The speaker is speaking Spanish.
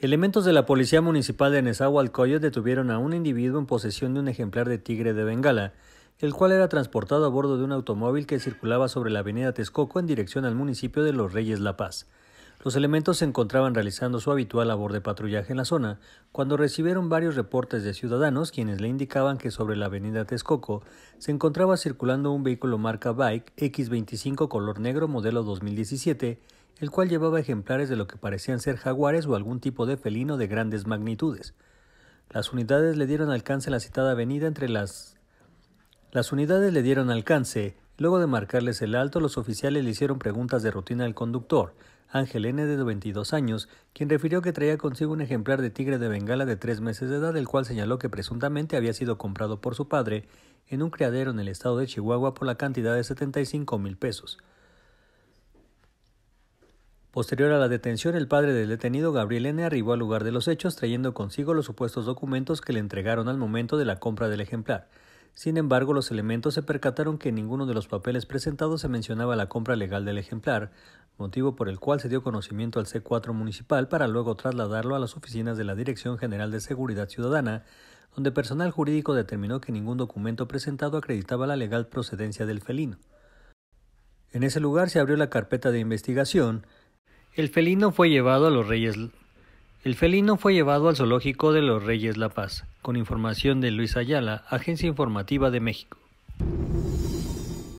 Elementos de la Policía Municipal de Nezahualcóyotl detuvieron a un individuo en posesión de un ejemplar de tigre de Bengala, el cual era transportado a bordo de un automóvil que circulaba sobre la avenida Texcoco en dirección al municipio de Los Reyes La Paz. Los elementos se encontraban realizando su habitual labor de patrullaje en la zona cuando recibieron varios reportes de ciudadanos quienes le indicaban que sobre la avenida Texcoco se encontraba circulando un vehículo marca Bike X25 color negro modelo 2017 el cual llevaba ejemplares de lo que parecían ser jaguares o algún tipo de felino de grandes magnitudes. Las unidades le dieron alcance a la citada avenida entre las... Las unidades le dieron alcance. Luego de marcarles el alto, los oficiales le hicieron preguntas de rutina al conductor, Ángel N. de 22 años, quien refirió que traía consigo un ejemplar de tigre de Bengala de tres meses de edad, el cual señaló que presuntamente había sido comprado por su padre en un criadero en el estado de Chihuahua por la cantidad de 75 mil pesos. Posterior a la detención, el padre del detenido, Gabriel N., arribó al lugar de los hechos trayendo consigo los supuestos documentos que le entregaron al momento de la compra del ejemplar. Sin embargo, los elementos se percataron que en ninguno de los papeles presentados se mencionaba la compra legal del ejemplar, motivo por el cual se dio conocimiento al C4 municipal para luego trasladarlo a las oficinas de la Dirección General de Seguridad Ciudadana, donde personal jurídico determinó que ningún documento presentado acreditaba la legal procedencia del felino. En ese lugar se abrió la carpeta de investigación, el felino fue llevado al zoológico de los Reyes La Paz, con información de Luis Ayala, Agencia Informativa de México.